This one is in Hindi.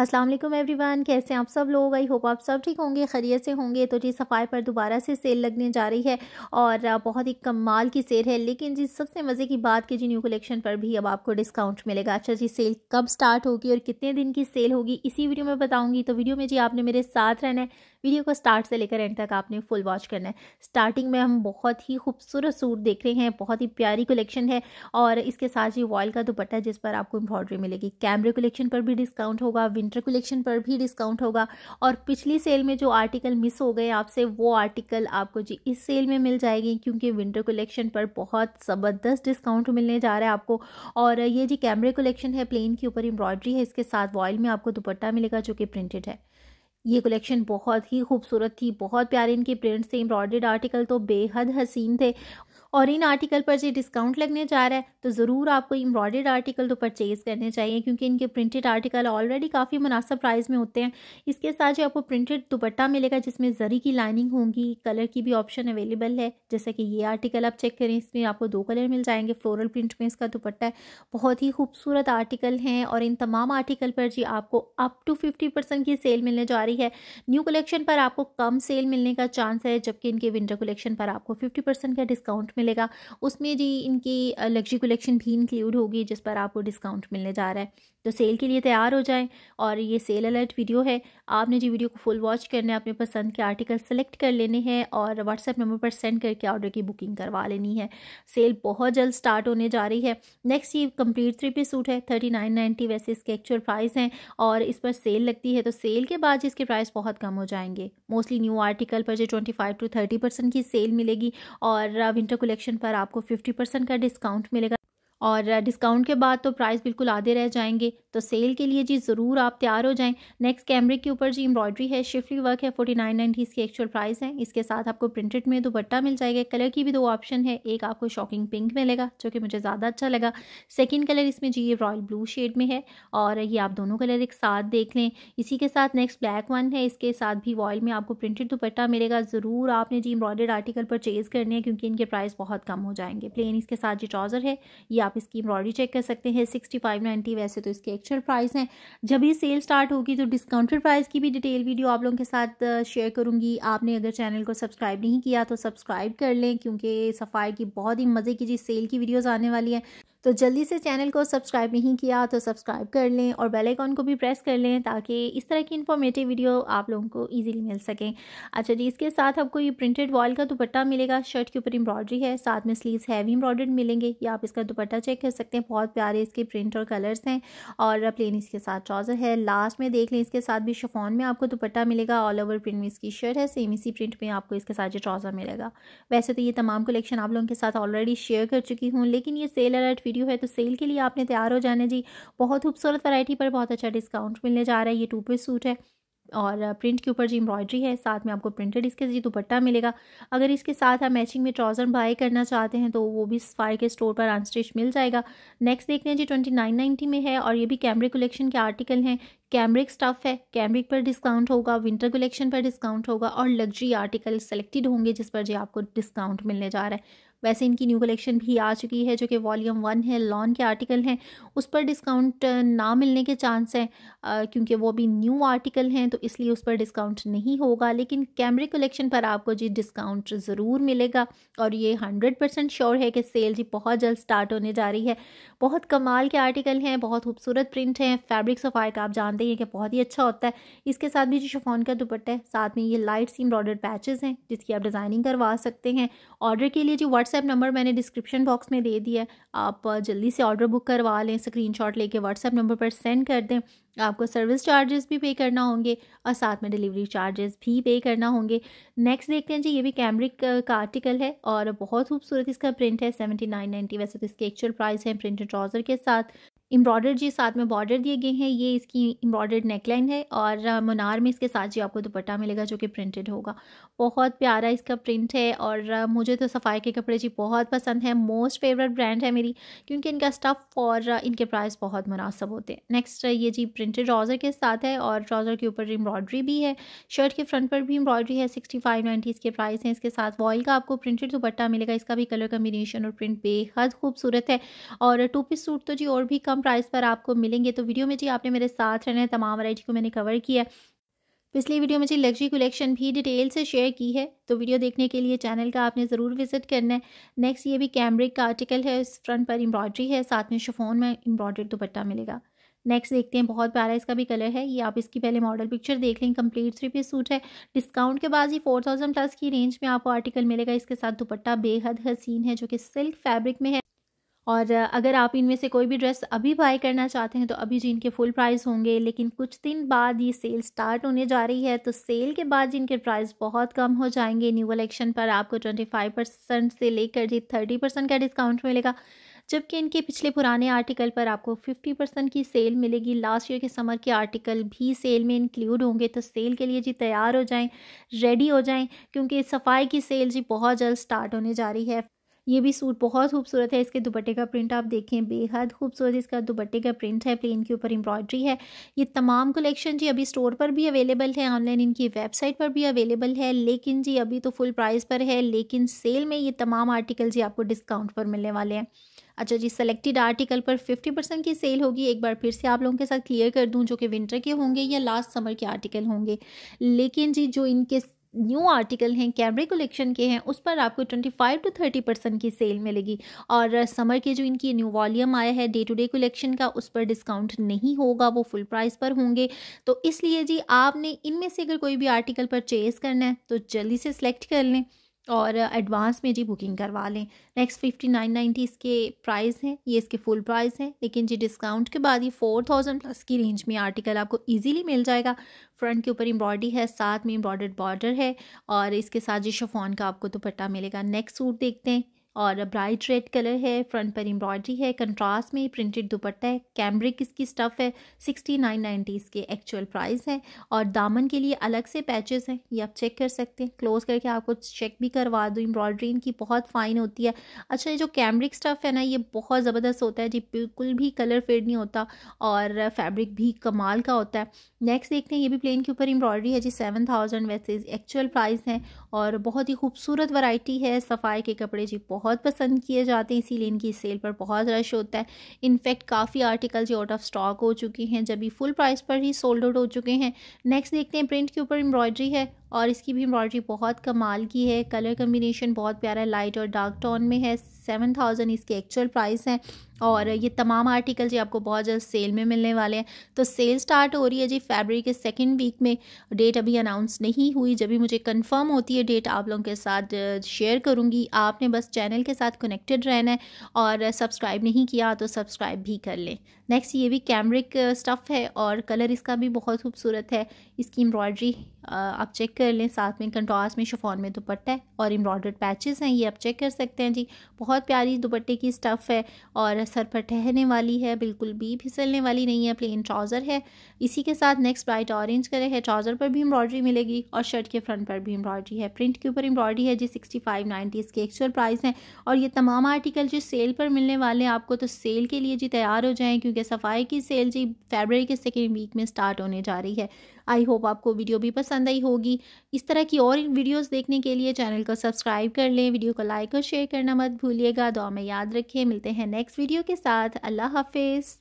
अस्सलाम वालेकुम एवरीवन कैसे आप सब लोग आई होप आप सब ठीक होंगे खरीय से होंगे तो जी सफ़ाई पर दोबारा से सेल लगने जा रही है और बहुत ही कमाल की सेल है लेकिन जी सबसे मज़े की बात की जी न्यू कलेक्शन पर भी अब आपको डिस्काउंट मिलेगा अच्छा जी सेल कब स्टार्ट होगी और कितने दिन की सेल होगी इसी वीडियो में बताऊँगी तो वीडियो में जी आपने मेरे साथ रहना है वीडियो को स्टार्ट से लेकर एंड तक आपने फुल वॉच करना है स्टार्टिंग में हम बहुत ही खूबसूरत सूट देख रहे हैं बहुत ही प्यारी कलेक्शन है और इसके साथ ही वॉयल का दुपट्टा जिस पर आपको एम्ब्रॉयडरी मिलेगी कैमरे कलेक्शन पर भी डिस्काउंट होगा विंटर कलेक्शन पर भी डिस्काउंट होगा और पिछली सेल में जो आर्टिकल मिस हो गए आपसे वो आर्टिकल आपको जी इस सेल में मिल जाएगी क्योंकि विंटर कलेक्शन पर बहुत ज़बरदस्त डिस्काउंट मिलने जा रहा है आपको और ये जी कैमरे कलेक्शन है प्लेन के ऊपर एम्ब्रॉयडरी है इसके साथ वॉयल में आपको दुपट्टा मिलेगा जो कि प्रिंटेड है ये कलेक्शन बहुत ही खूबसूरत थी बहुत प्यारे इनके प्रिंट्स थे एम्ब्रॉयड आर्टिकल तो बेहद हसीन थे और इन आर्टिकल पर जो डिस्काउंट लगने जा रहा है तो ज़रूर आपको एम्ब्रॉयडर्ड आर्टिकल तो परचेज़ करने चाहिए क्योंकि इनके प्रिंटेड आर्टिकल ऑलरेडी काफ़ी मुनासब प्राइस में होते हैं इसके साथ जो आपको प्रिंटेड दुपट्टा मिलेगा जिसमें ज़री की लाइनिंग होगी कलर की भी ऑप्शन अवेलेबल है जैसे कि ये आर्टिकल आप चेक करें इसमें आपको दो कलर मिल जाएंगे फ्लोरल प्रिंट में इसका दुपट्टा है बहुत ही खूबसूरत आर्टिकल हैं और इन तमाम आर्टिकल पर जी आपको अप टू फिफ्टी परसेंट की सेल मिलने जा रही है न्यू कलेक्शन पर आपको कम सेल मिलने का चांस है जबकि इनके विंटर कलेक्शन पर आपको फिफ्टी परसेंट का डिस्काउंट मिल मिलेगा उसमें जी इनकी लग्जरी कलेक्शन भी इंक्लूड होगी जिस पर आपको डिस्काउंट मिलने जा रहा है तो सेल के लिए तैयार हो जाएं और ये सेल अलर्ट वीडियो है आपने जी वीडियो को फुल वॉच करना है अपने पसंद के आर्टिकल सेलेक्ट कर लेने हैं और व्हाट्सएप नंबर पर सेंड करके ऑर्डर की बुकिंग करवा लेनी है सेल बहुत जल्द स्टार्ट होने जा रही है नेक्स्ट ये कम्प्लीट थ्री पी सूट है थर्टी नाइन नाइन्टी वैसे इसके एक्चुअल प्राइस हैं और इस पर सेल लगती है तो सेल के बाद इसके प्राइस बहुत कम हो जाएंगे मोस्टली न्यू आर्टिकल पर जो twenty five to thirty percent की सेल मिलेगी और विंटर कलेक्शन पर आपको फिफ्टी परसेंट का डिस्काउंट मिलेगा और डिस्काउंट के बाद तो प्राइस बिल्कुल आधे रह जाएंगे तो सेल के लिए जी ज़रूर आप तैयार हो जाएं नेक्स्ट कैमरे के ऊपर जी एम्ब्रॉयडरी है शिफ्टी वर्क है फोर्टी नाइन नाइन्टी इसकी एक्चुअल प्राइस है इसके साथ आपको प्रिंटेड में दोपट्टा मिल जाएगा कलर की भी दो ऑप्शन है एक आपको शॉकिंग पिंक मिलेगा जो कि मुझे ज़्यादा अच्छा लगा सेकेंड कलर इसमें जी ये रॉयल ब्लू शेड में है और ये आप दोनों कलर एक साथ देख लें इसी के साथ नेक्स्ट ब्लैक वन है इसके साथ भी वॉयल में आपको प्रिंटेड दुपट्टा मिलेगा ज़रूर आपने जी एम्ब्रॉयडेड आर्टिकल परचेज़ करने हैं क्योंकि इनके प्राइस बहुत कम हो जाएंगे प्लेन इसके साथ जी ट्राउज़र है ये आप इसकी एम्ब्रॉयडरी चेक कर सकते हैं सिक्सटी फाइव नाइन्टी वैसे तो इसके एक्चुअल प्राइस हैं जब ये सेल स्टार्ट होगी तो डिस्काउंटेड प्राइस की भी डिटेल वीडियो आप लोगों के साथ शेयर करूँगी आपने अगर चैनल को सब्सक्राइब नहीं किया तो सब्सक्राइब कर लें क्योंकि सफ़ाई की बहुत ही मज़े की जी सेल की वीडियोज़ आने वाली हैं तो जल्दी से चैनल को सब्सक्राइब नहीं किया तो सब्सक्राइब कर लें और बेल आइकॉन को भी प्रेस कर लें ताकि इस तरह की इन्फॉर्मेटिव वीडियो आप लोगों को ईजिली मिल सकें अच्छा जी इसके साथ आपको ये प्रिंटेड वॉल का दुपट्टा मिलेगा शर्ट के ऊपर एम्ब्रॉयडरी है साथ में स्लीव्स हैवी एम्ब्रॉयडर्ड मिलेंगे या आप इसका दुपट्टा चेक कर सकते हैं बहुत प्यारे इसके प्रिंट और कलर्स हैं और प्लेन इसके साथ ट्राउज़र है लास्ट में देख लें इसके साथ भी शफॉन में आपको दुपट्टा मिलेगा ऑल ओवर प्रिंट में इसकी शर्ट है सेम इसी प्रिंट में आपको इसके साथ ये ट्राउज़र मिलेगा वैसे तो ये तमाम कलेक्शन आप लोगों के साथ ऑलरेडी शेयर कर चुकी हूँ लेकिन ये सेल अलर्ट वीडियो है तो सेल के लिए आपने तैयार हो जाना जी बहुत खूबसूरत वैरायटी पर बहुत अच्छा डिस्काउंट मिलने जा रहा है ये टू पीस सूट है और प्रिंट के ऊपर जी एम्ब्रॉयडरी है साथ में आपको प्रिंटेड इसके जी दुपट्टा मिलेगा अगर इसके साथ आप मैचिंग में ट्राउज़र बाय करना चाहते हैं तो वो भी स्पायर के स्टोर पर अनस्टिच मिल जाएगा नेक्स्ट देखते हैं जी ट्वेंटी नाइन नाइन्टी में है और ये भी कैमरे कलेक्शन के आर्टिकल हैं कैमरिक स्टफ़ है कैमरिक पर डिस्काउंट होगा विंटर कलेक्शन पर डिस्काउंट होगा और लग्जरी आर्टिकल सेलेक्टेड होंगे जिस पर जी आपको डिस्काउंट मिलने जा रहा है वैसे इनकी न्यू कलेक्शन भी आ चुकी है जो कि वॉल्यूम वन है लॉन के आर्टिकल हैं उस पर डिस्काउंट ना मिलने के चांस हैं क्योंकि वो भी न्यू आर्टिकल हैं तो इसलिए उस पर डिस्काउंट नहीं होगा लेकिन कैमरे कलेक्शन पर आपको जी डिस्काउंट ज़रूर मिलेगा और ये हंड्रेड परसेंट श्योर है कि सेल जी बहुत जल्द स्टार्ट होने जा रही है बहुत कमाल के आर्टिकल हैं बहुत खूबसूरत प्रिंट हैं फैब्रिक सफाई का आप जानते हैं कि बहुत ही अच्छा होता है इसके साथ भी जो शफोन का दुपट्टा है साथ में ये लाइट सी एम्ब्रॉडर्ड पैचेज़ हैं जिसकी आप डिज़ाइनिंग करवा सकते हैं ऑर्डर के लिए जी व्हाट्सएप व्हाट्सएप नंबर मैंने डिस्क्रिप्शन बॉक्स में दे दिया है आप जल्दी से ऑर्डर बुक करवा लें स्क्रीन शॉट लेके व्हाट्सएप नंबर पर सेंड कर दें आपको सर्विस चार्जेस भी पे करना होंगे और साथ में डिलीवरी चार्जेस भी पे करना होंगे नेक्स्ट देखते हैं जी ये भी कैमरिक का आर्टिकल है और बहुत खूबसूरत इसका प्रिंट है सेवेंटी नाइन नाइन्टी वैसे तो इसके एक्चुअल प्राइस है प्रिंटेड ट्राउज़र के साथ एम्ब्रॉयडर्ड जी साथ में बॉर्डर दिए गए हैं ये इसकी एम्ब्रॉयडर्ड नेकलाइन है और मुनार में इसके साथ जी आपको दुपट्टा मिलेगा जो कि प्रिंटेड होगा बहुत प्यारा इसका प्रिंट है और मुझे तो सफ़ाई के कपड़े जी बहुत पसंद है मोस्ट फेवरेट ब्रांड है मेरी क्योंकि इनका स्टफ़ और इनके प्राइस बहुत मुनासब होते हैं नेक्स्ट ये जी प्रिंटेड ट्राउज़र के साथ है और ट्राउज़र के ऊपर एम्ब्रॉयडरी भी है शर्ट के फ्रंट पर भी एम्ब्रॉयडरी है सिक्सटी फाइव नाइन्टी इसके प्राइस हैं इसके साथ वॉयल का आपको प्रिंटेड दुपट्टा मिलेगा इसका भी कलर कम्बिनेशन और प्रिंट बेहद खूबसूरत है और टू पीस सूट तो जी और भी कम कम प्राइस पर आपको मिलेंगे तो वीडियो में जी आपने मेरे साथ रहना है तमाम वराइटी को मैंने कवर किया है पिछली वीडियो तो में जी लग्जरी कलेक्शन भी डिटेल से शेयर की है तो वीडियो देखने के लिए चैनल का आपने ज़रूर विजिट करना है नेक्स्ट ये भी कैमरे का आर्टिकल है इस फ्रंट पर एम्ब्रॉयडरी है साथ में शफोन में एम्ब्रॉयडरी दुपट्टा मिलेगा नेक्स्ट देखते हैं बहुत प्यारा इसका भी कलर है ये आप इसकी पहले मॉडल पिक्चर देख लें कंप्लीट थ्री पीस सूट है डिस्काउंट के बाद ही फोर थाउजेंड प्लस की रेंज में आपको आर्टिकल मिलेगा इसके साथ दुपट्टा बेहद हसीन है जो कि सिल्क फैब्रिक में है और अगर आप इनमें से कोई भी ड्रेस अभी बाय करना चाहते हैं तो अभी जी इनके फुल प्राइस होंगे लेकिन कुछ दिन बाद ये सेल स्टार्ट होने जा रही है तो सेल के बाद जिनके प्राइस बहुत कम हो जाएंगे न्यू कलेक्शन पर आपको ट्वेंटी फाइव परसेंट से लेकर जी थर्टी परसेंट का डिस्काउंट मिलेगा जबकि इनके पिछले पुराने आर्टिकल पर आपको 50 परसेंट की सेल मिलेगी लास्ट ईयर के समर के आर्टिकल भी सेल में इंक्लूड होंगे तो सेल के लिए जी तैयार हो जाएं रेडी हो जाएं क्योंकि सफाई की सेल जी बहुत जल्द स्टार्ट होने जा रही है ये भी सूट बहुत खूबसूरत है इसके दुपट्टे का प्रिंट आप देखें बेहद खूबसूरत इसका दुपट्टे का प्रिंट है प्लेन के ऊपर एम्ब्रॉयडरी है ये तमाम कलेक्शन जी अभी स्टोर पर भी अवेलेबल है ऑनलाइन इनकी वेबसाइट पर भी अवेलेबल है लेकिन जी अभी तो फुल प्राइस पर है लेकिन सेल में ये तमाम आर्टिकल जी आपको डिस्काउंट पर मिलने वाले हैं अच्छा जी सेलेक्टेड आर्टिकल पर 50 परसेंट की सेल होगी एक बार फिर से आप लोगों के साथ क्लियर कर दूं जो कि विंटर के होंगे या लास्ट समर के आर्टिकल होंगे लेकिन जी जो इनके न्यू आर्टिकल हैं कैमरे कलेक्शन के हैं उस पर आपको twenty five to thirty percent की सेल मिलेगी और समर के जो इनकी न्यू वॉल्यूम आया है डे टू डे कलेक्शन का उस पर डिस्काउंट नहीं होगा वो फुल प्राइस पर होंगे तो इसलिए जी आपने इनमें से अगर कोई भी आर्टिकल परचेज़ करना है तो जल्दी से सेलेक्ट कर लें और एडवांस में जी बुकिंग करवा लें नेक्स्ट फिफ्टी नाइन नाइन्टी इसके प्राइस हैं ये इसके फुल प्राइस हैं लेकिन जी डिस्काउंट के बाद ये फोर थाउजेंड प्लस की रेंज में आर्टिकल आपको इजीली मिल जाएगा फ्रंट के ऊपर एम्ब्रॉयडरी है साथ में एम्ब्रॉयडर्ड बॉर्डर है और इसके साथ जी शफोन का आपको दुपट्टा तो मिलेगा नेक्स्ट सूट देखते हैं और ब्राइट रेड कलर है फ्रंट पर एम्ब्रॉयडरी है कंट्रास्ट में प्रिंटेड दुपट्टा है कैमरिक इसकी स्टफ़ है सिक्सटी नाइन नाइन्टी इसके एक्चुअल प्राइस है और दामन के लिए अलग से पैचेस हैं ये आप चेक कर सकते हैं क्लोज करके आपको चेक भी करवा दूँ एम्ब्रॉयड्री इनकी बहुत फ़ाइन होती है अच्छा ये जो कैमरिक स्टफ़ है ना ये बहुत ज़बरदस्त होता है जी बिल्कुल भी कलर फेड नहीं होता और फैब्रिक भी कमाल का होता है नेक्स्ट देखते हैं ये भी प्लेन के ऊपर एम्ब्रॉयड्री है जी सेवन थाउजेंड वैसे एक्चुअल प्राइस है और बहुत ही खूबसूरत वैरायटी है सफ़ाई के कपड़े जी बहुत पसंद किए जाते हैं इसीलिए इनकी सेल पर बहुत रश होता है इनफैक्ट काफ़ी आर्टिकल जी आउट ऑफ स्टॉक हो चुके हैं जब भी फुल प्राइस पर ही सोल्ड आउट हो चुके हैं नेक्स्ट देखते हैं प्रिंट के ऊपर एम्ब्रॉयडरी है और इसकी भी एम्ब्रॉयडरी बहुत कमाल की है कलर कम्बिनेशन बहुत प्यारा है लाइट और डार्क टोन में है सेवन थाउजेंड इसकी एक्चुअल प्राइस है और ये तमाम आर्टिकल जी आपको बहुत जल्द सेल में मिलने वाले हैं तो सेल स्टार्ट हो रही है जी फेबररी के सेकेंड वीक में डेट अभी अनाउंस नहीं हुई जब भी मुझे कंफर्म होती है डेट आप लोगों के साथ शेयर करूँगी आपने बस चैनल के साथ कनेक्टेड रहना है और सब्सक्राइब नहीं किया तो सब्सक्राइब भी कर लें नेक्स्ट ये भी कैमरिक स्टफ़ है और कलर इसका भी बहुत खूबसूरत है इसकी एम्ब्रॉयड्री आप चेक कर लें साथ में कंट्रास्ट में शिफॉन में दुपट्टा है और एम्ब्रॉयडर्ड पैचेस हैं ये आप चेक कर सकते हैं जी बहुत प्यारी दुपट्टे की स्टफ़ है और सर पर ठहरने वाली है बिल्कुल भी फिसलने वाली नहीं है प्लेन ट्राउज़र है इसी के साथ नेक्स्ट ब्राइट ऑरेंज कलर है ट्राउज़र पर भी एम्ब्रॉयडरी मिलेगी और शर्ट के फ्रंट पर भी एम्ब्रॉयडरी है प्रिंट के ऊपर एम्ब्रॉयडरी है जी सिक्सटी फाइव नाइन्टी इसके एक्चुअल प्राइस हैं और ये तमाम आर्टिकल जो सेल पर मिलने वाले हैं आपको तो सेल के लिए जी तैयार हो जाएँ क्योंकि सफाई की सेल जी फेबररी के सेकेंड वीक में स्टार्ट होने जा रही है आई होप आपको वीडियो भी पसंद आई होगी इस तरह की और वीडियोज़ देखने के लिए चैनल को सब्सक्राइब कर लें वीडियो को लाइक और शेयर करना मत भूलिएगा दुआ में याद रखें मिलते हैं नेक्स्ट वीडियो के साथ अल्लाह हाफिज़